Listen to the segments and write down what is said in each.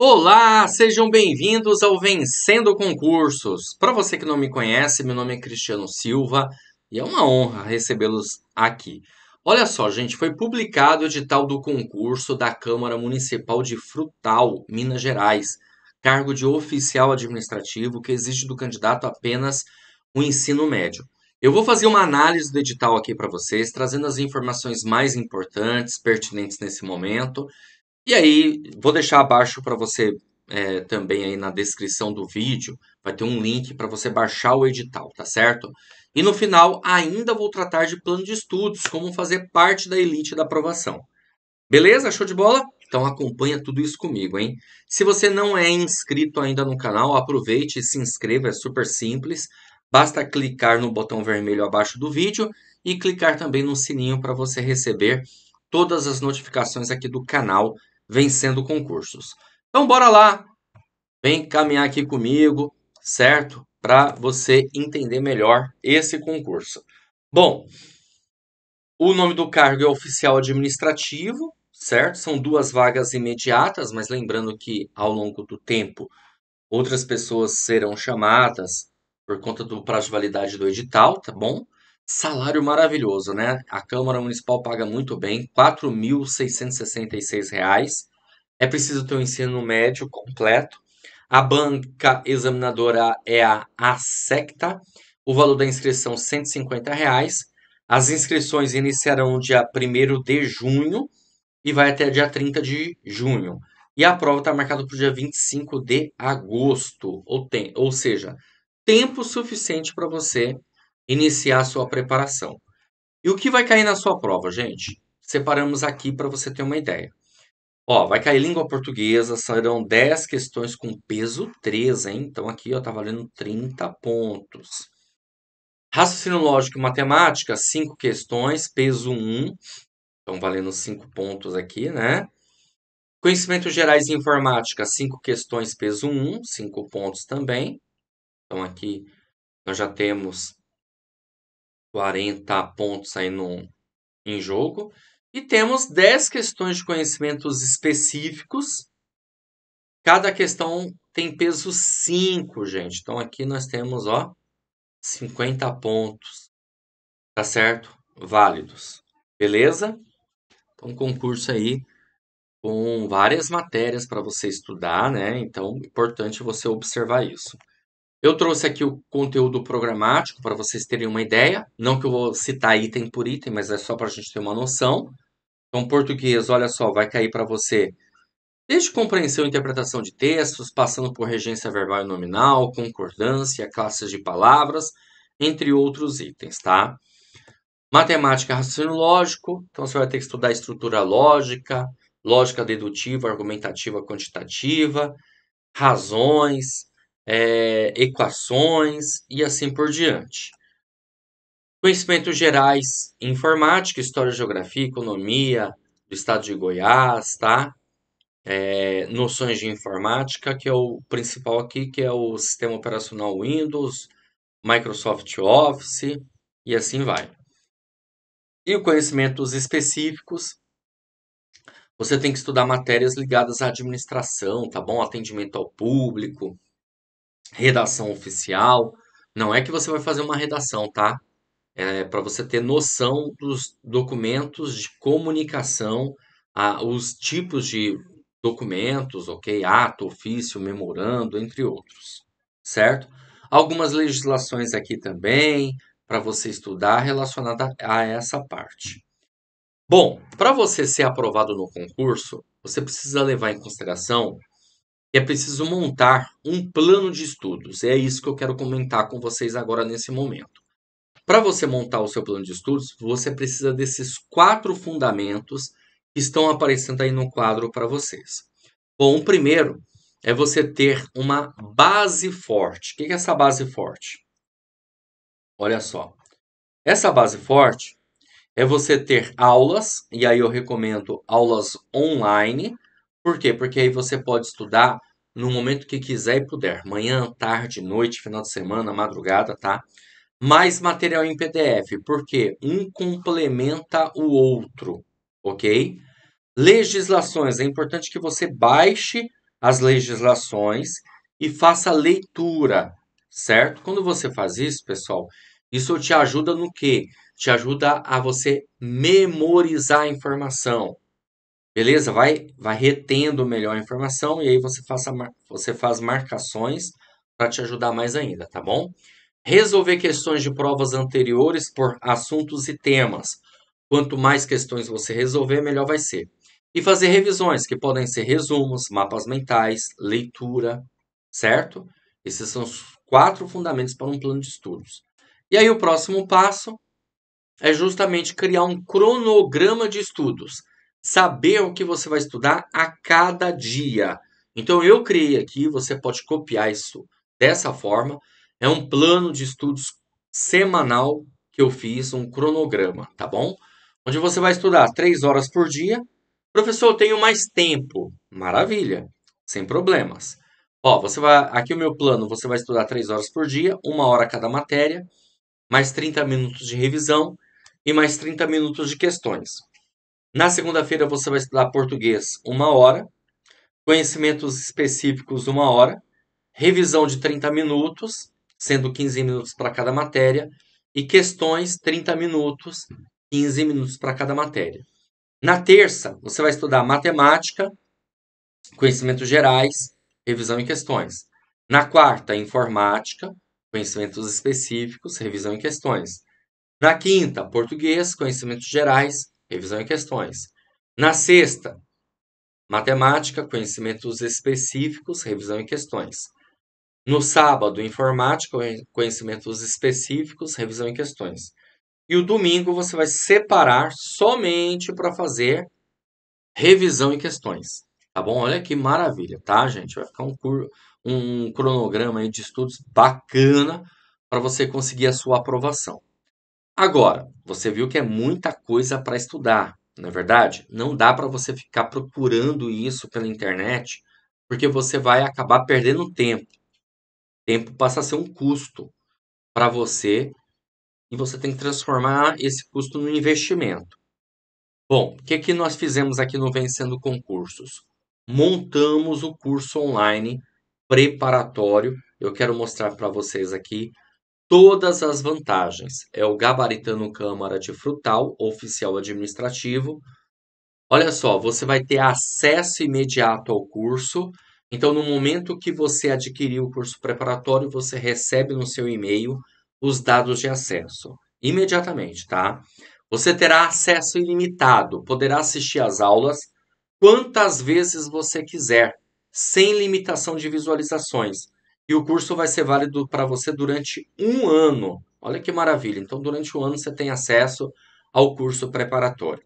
Olá, sejam bem-vindos ao Vencendo Concursos. Para você que não me conhece, meu nome é Cristiano Silva e é uma honra recebê-los aqui. Olha só, gente, foi publicado o edital do concurso da Câmara Municipal de Frutal, Minas Gerais, cargo de oficial administrativo que exige do candidato apenas o ensino médio. Eu vou fazer uma análise do edital aqui para vocês, trazendo as informações mais importantes, pertinentes nesse momento e aí, vou deixar abaixo para você é, também aí na descrição do vídeo, vai ter um link para você baixar o edital, tá certo? E no final, ainda vou tratar de plano de estudos, como fazer parte da elite da aprovação. Beleza? Show de bola? Então acompanha tudo isso comigo, hein? Se você não é inscrito ainda no canal, aproveite e se inscreva, é super simples. Basta clicar no botão vermelho abaixo do vídeo e clicar também no sininho para você receber todas as notificações aqui do canal vencendo concursos. Então bora lá, vem caminhar aqui comigo, certo? Para você entender melhor esse concurso. Bom, o nome do cargo é oficial administrativo, certo? São duas vagas imediatas, mas lembrando que ao longo do tempo outras pessoas serão chamadas por conta do prazo de validade do edital, tá bom? Salário maravilhoso, né? A Câmara Municipal paga muito bem, R$ reais. É preciso ter o um ensino médio completo. A banca examinadora é a ASECTA. O valor da inscrição R$ 150. Reais. As inscrições iniciarão dia 1 de junho e vai até dia 30 de junho. E a prova está marcada para o dia 25 de agosto, ou, tem, ou seja, tempo suficiente para você iniciar sua preparação. E o que vai cair na sua prova, gente? Separamos aqui para você ter uma ideia. Ó, vai cair língua portuguesa, serão 10 questões com peso 3, hein? Então aqui ó, tá valendo 30 pontos. Raciocínio lógico e matemática, 5 questões, peso 1. Então valendo 5 pontos aqui, né? Conhecimentos gerais e informática, 5 questões, peso 1, 5 pontos também. Então aqui nós já temos 40 pontos aí no, em jogo. E temos 10 questões de conhecimentos específicos. Cada questão tem peso 5, gente. Então aqui nós temos, ó, 50 pontos. Tá certo? Válidos. Beleza? Então concurso aí com várias matérias para você estudar, né? Então, importante você observar isso. Eu trouxe aqui o conteúdo programático para vocês terem uma ideia. Não que eu vou citar item por item, mas é só para a gente ter uma noção. Então, português, olha só, vai cair para você desde compreensão e interpretação de textos, passando por regência verbal e nominal, concordância, classes de palavras, entre outros itens, tá? Matemática, raciocínio lógico. Então, você vai ter que estudar estrutura lógica, lógica dedutiva, argumentativa, quantitativa, razões, é, equações e assim por diante. Conhecimentos gerais em informática, história, geografia, economia do estado de Goiás, tá? É, noções de informática, que é o principal aqui, que é o sistema operacional Windows, Microsoft Office e assim vai. E os conhecimentos específicos, você tem que estudar matérias ligadas à administração, tá bom? Atendimento ao público, redação oficial. Não é que você vai fazer uma redação, tá? É para você ter noção dos documentos de comunicação, a, os tipos de documentos, ok? Ato, ofício, memorando, entre outros, certo? Algumas legislações aqui também para você estudar relacionada a essa parte. Bom, para você ser aprovado no concurso, você precisa levar em consideração e é preciso montar um plano de estudos. é isso que eu quero comentar com vocês agora nesse momento. Para você montar o seu plano de estudos, você precisa desses quatro fundamentos que estão aparecendo aí no quadro para vocês. Bom, o primeiro é você ter uma base forte. O que é essa base forte? Olha só. Essa base forte é você ter aulas, e aí eu recomendo aulas online, por quê? Porque aí você pode estudar no momento que quiser e puder. Manhã, tarde, noite, final de semana, madrugada, tá? Mais material em PDF, porque um complementa o outro, ok? Legislações, é importante que você baixe as legislações e faça leitura, certo? Quando você faz isso, pessoal, isso te ajuda no quê? Te ajuda a você memorizar a informação, Beleza? Vai, vai retendo melhor a informação e aí você, faça, você faz marcações para te ajudar mais ainda, tá bom? Resolver questões de provas anteriores por assuntos e temas. Quanto mais questões você resolver, melhor vai ser. E fazer revisões, que podem ser resumos, mapas mentais, leitura, certo? Esses são os quatro fundamentos para um plano de estudos. E aí o próximo passo é justamente criar um cronograma de estudos saber o que você vai estudar a cada dia. Então eu criei aqui, você pode copiar isso dessa forma. É um plano de estudos semanal que eu fiz, um cronograma, tá bom? Onde você vai estudar três horas por dia. Professor, eu tenho mais tempo. Maravilha, sem problemas. Ó, você vai aqui o meu plano, você vai estudar três horas por dia, uma hora cada matéria, mais 30 minutos de revisão e mais 30 minutos de questões. Na segunda-feira você vai estudar português uma hora, conhecimentos específicos uma hora, revisão de 30 minutos, sendo 15 minutos para cada matéria, e questões 30 minutos, 15 minutos para cada matéria. Na terça, você vai estudar matemática, conhecimentos gerais, revisão e questões. Na quarta, informática, conhecimentos específicos, revisão e questões. Na quinta, português, conhecimentos gerais, revisão e questões. Na sexta, matemática, conhecimentos específicos, revisão e questões. No sábado, informática, conhecimentos específicos, revisão e questões. E o domingo você vai separar somente para fazer revisão e questões. Tá bom? Olha que maravilha, tá, gente? Vai ficar um, um cronograma de estudos bacana para você conseguir a sua aprovação. Agora, você viu que é muita coisa para estudar, não é verdade? Não dá para você ficar procurando isso pela internet, porque você vai acabar perdendo tempo. Tempo passa a ser um custo para você e você tem que transformar esse custo no investimento. Bom, o que, que nós fizemos aqui no Vencendo Concursos? Montamos o curso online preparatório. Eu quero mostrar para vocês aqui todas as vantagens. É o gabaritano Câmara de Frutal, oficial administrativo. Olha só, você vai ter acesso imediato ao curso. Então, no momento que você adquirir o curso preparatório, você recebe no seu e-mail os dados de acesso. Imediatamente, tá? Você terá acesso ilimitado, poderá assistir às aulas quantas vezes você quiser, sem limitação de visualizações. E o curso vai ser válido para você durante um ano. Olha que maravilha! Então, durante um ano você tem acesso ao curso preparatório.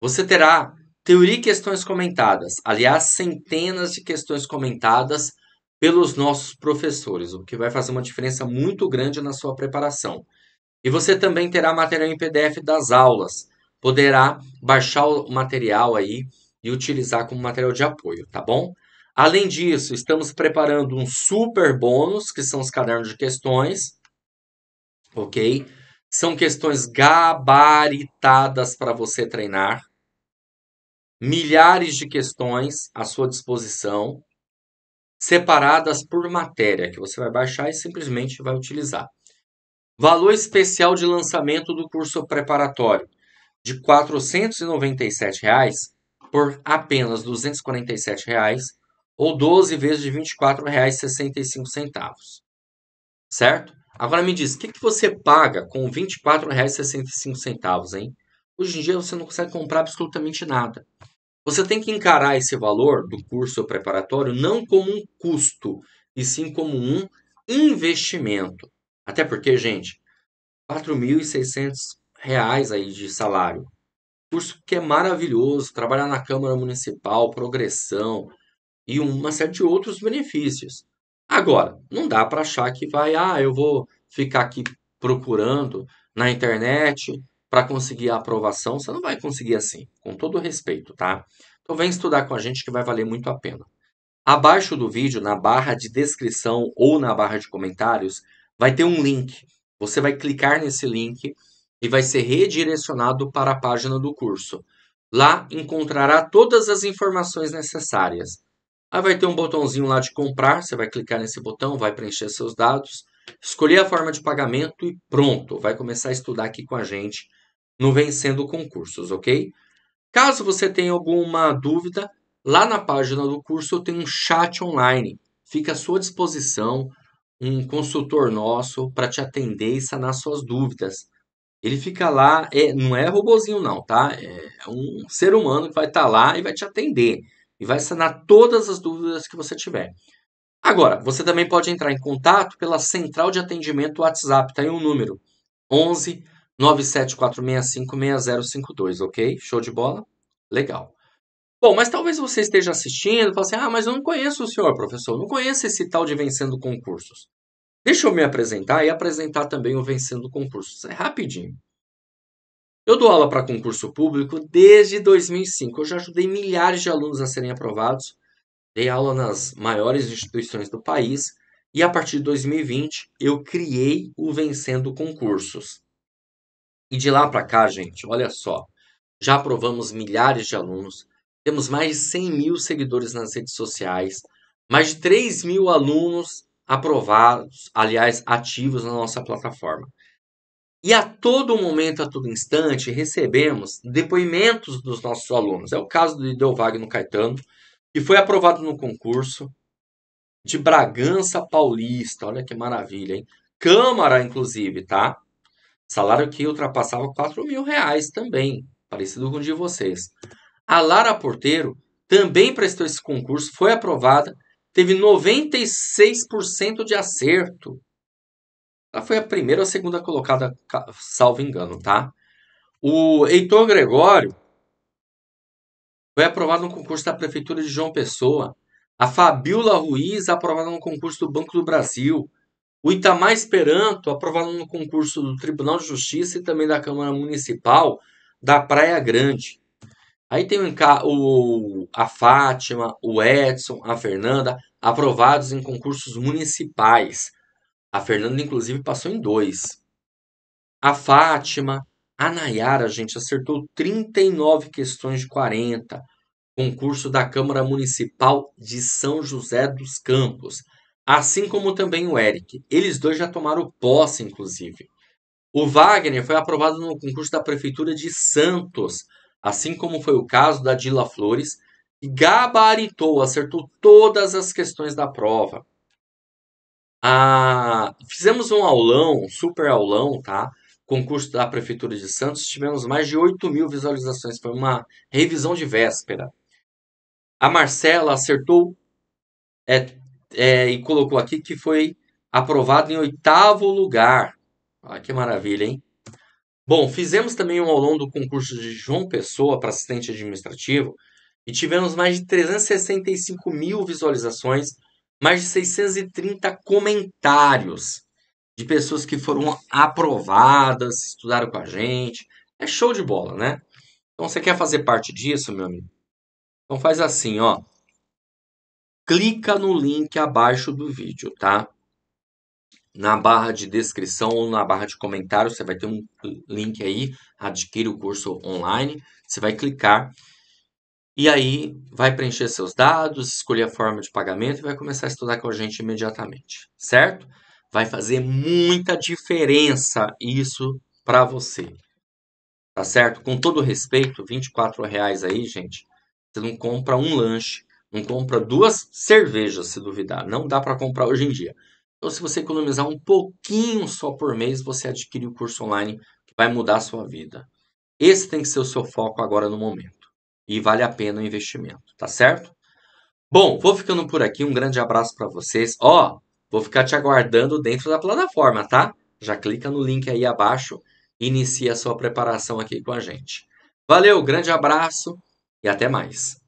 Você terá teoria e questões comentadas, aliás, centenas de questões comentadas pelos nossos professores, o que vai fazer uma diferença muito grande na sua preparação. E você também terá material em PDF das aulas. Poderá baixar o material aí e utilizar como material de apoio, tá bom? Além disso, estamos preparando um super bônus, que são os cadernos de questões, ok? São questões gabaritadas para você treinar. Milhares de questões à sua disposição, separadas por matéria, que você vai baixar e simplesmente vai utilizar. Valor especial de lançamento do curso preparatório de R$ 497 reais por apenas R$ 247 reais ou 12 vezes de R$ 24,65. Certo? Agora me diz, o que, que você paga com R$ 24,65, hein? Hoje em dia você não consegue comprar absolutamente nada. Você tem que encarar esse valor do curso preparatório não como um custo, e sim como um investimento. Até porque, gente, R$ 4.600 aí de salário. Curso que é maravilhoso, trabalhar na Câmara Municipal, progressão, e uma série de outros benefícios. Agora, não dá para achar que vai, ah, eu vou ficar aqui procurando na internet para conseguir a aprovação. Você não vai conseguir assim, com todo respeito, tá? Então vem estudar com a gente que vai valer muito a pena. Abaixo do vídeo, na barra de descrição ou na barra de comentários, vai ter um link. Você vai clicar nesse link e vai ser redirecionado para a página do curso. Lá encontrará todas as informações necessárias. Aí ah, vai ter um botãozinho lá de comprar, você vai clicar nesse botão, vai preencher seus dados, escolher a forma de pagamento e pronto, vai começar a estudar aqui com a gente no Vencendo Concursos, ok? Caso você tenha alguma dúvida, lá na página do curso eu tenho um chat online, fica à sua disposição um consultor nosso para te atender e sanar suas dúvidas. Ele fica lá, é, não é robozinho não, tá? É um ser humano que vai estar tá lá e vai te atender e vai sanar todas as dúvidas que você tiver. Agora, você também pode entrar em contato pela central de atendimento WhatsApp, tá aí um número 11 974656052, ok? Show de bola? Legal. Bom, mas talvez você esteja assistindo e fale assim: ah, mas eu não conheço o senhor, professor, não conheço esse tal de Vencendo Concursos. Deixa eu me apresentar e apresentar também o Vencendo Concursos. É rapidinho. Eu dou aula para concurso público desde 2005. Eu já ajudei milhares de alunos a serem aprovados. Dei aula nas maiores instituições do país. E a partir de 2020, eu criei o Vencendo Concursos. E de lá para cá, gente, olha só. Já aprovamos milhares de alunos. Temos mais de 100 mil seguidores nas redes sociais. Mais de 3 mil alunos aprovados, aliás, ativos na nossa plataforma. E a todo momento, a todo instante, recebemos depoimentos dos nossos alunos. É o caso do Wagner Caetano, que foi aprovado no concurso de Bragança Paulista. Olha que maravilha, hein? Câmara, inclusive, tá? Salário que ultrapassava 4 mil reais também, parecido com o de vocês. A Lara Porteiro também prestou esse concurso, foi aprovada, teve 96% de acerto. Ela foi a primeira ou a segunda colocada, salvo engano, tá? O Heitor Gregório foi aprovado no concurso da Prefeitura de João Pessoa. A Fabiola Ruiz, aprovada no concurso do Banco do Brasil. O Itamar Esperanto, aprovado no concurso do Tribunal de Justiça e também da Câmara Municipal da Praia Grande. Aí tem o, o, a Fátima, o Edson, a Fernanda, aprovados em concursos municipais. A Fernanda, inclusive, passou em dois. A Fátima, a Nayara, gente, acertou 39 questões de 40. Concurso da Câmara Municipal de São José dos Campos. Assim como também o Eric. Eles dois já tomaram posse, inclusive. O Wagner foi aprovado no concurso da Prefeitura de Santos, assim como foi o caso da Dila Flores, E gabaritou, acertou todas as questões da prova. A... Ah, fizemos um aulão, super aulão, tá? Concurso da Prefeitura de Santos, tivemos mais de 8 mil visualizações. Foi uma revisão de véspera. A Marcela acertou é, é, e colocou aqui que foi aprovado em oitavo lugar. Olha que maravilha, hein? Bom, fizemos também um aulão do concurso de João Pessoa para assistente administrativo e tivemos mais de 365 mil visualizações mais de 630 comentários de pessoas que foram aprovadas, estudaram com a gente. É show de bola, né? Então você quer fazer parte disso, meu amigo? Então faz assim, ó. Clica no link abaixo do vídeo, tá? Na barra de descrição ou na barra de comentário, você vai ter um link aí, adquira o curso online. Você vai clicar e aí vai preencher seus dados, escolher a forma de pagamento e vai começar a estudar com a gente imediatamente, certo? Vai fazer muita diferença isso para você. Tá certo? Com todo respeito, 24 reais aí, gente, você não compra um lanche, não compra duas cervejas, se duvidar. Não dá para comprar hoje em dia. Então, se você economizar um pouquinho só por mês, você adquire o curso online que vai mudar a sua vida. Esse tem que ser o seu foco agora no momento e vale a pena o investimento, tá certo? Bom, vou ficando por aqui. Um grande abraço para vocês. Ó, oh, vou ficar te aguardando dentro da plataforma, tá? Já clica no link aí abaixo e inicia a sua preparação aqui com a gente. Valeu, grande abraço e até mais.